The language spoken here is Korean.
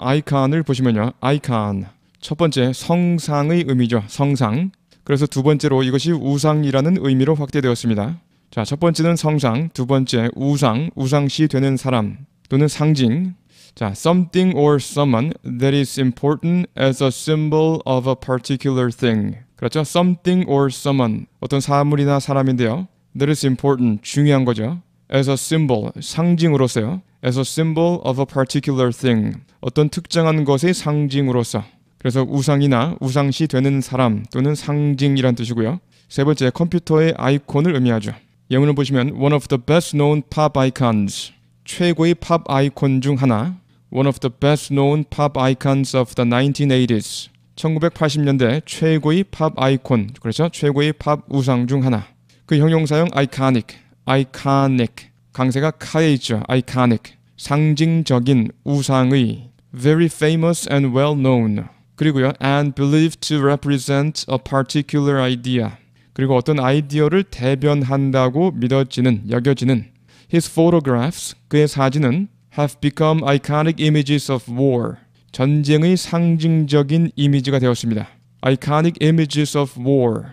아이칸을 보시면요. 아이칸. 첫 번째 성상의 의미죠. 성상. 그래서 두 번째로 이것이 우상이라는 의미로 확대되었습니다. 자, 첫 번째는 성상, 두 번째 우상, 우상시 되는 사람 또는 상징. 자, something or someone that is important as a symbol of a particular thing. 그렇죠? something or someone 어떤 사물이나 사람인데요. that is important 중요한 거죠. as a symbol 상징으로서요. as a symbol of a particular thing. 어떤 특정한 것의 상징으로서. 그래서 우상이나 우상시 되는 사람 또는 상징이란 뜻이고요. 세 번째 컴퓨터의 아이콘을 의미하죠. 영어를 보시면 one of the best known pop icons. 최고의 팝 아이콘 중 하나. one of the best known pop icons of the 1980s. 1980년대 최고의 팝 아이콘, 그렇죠? 최고의 팝 우상 중 하나. 그 형용사형 iconic, iconic 강세가 카에 있죠. iconic, 상징적인 우상의 very famous and well known 그리고요 and believed to represent a particular idea 그리고 어떤 아이디어를 대변한다고 믿어지는 여겨지는 his photographs 그의 사진은 have become iconic images of war 전쟁의 상징적인 이미지가 되었습니다. iconic images of war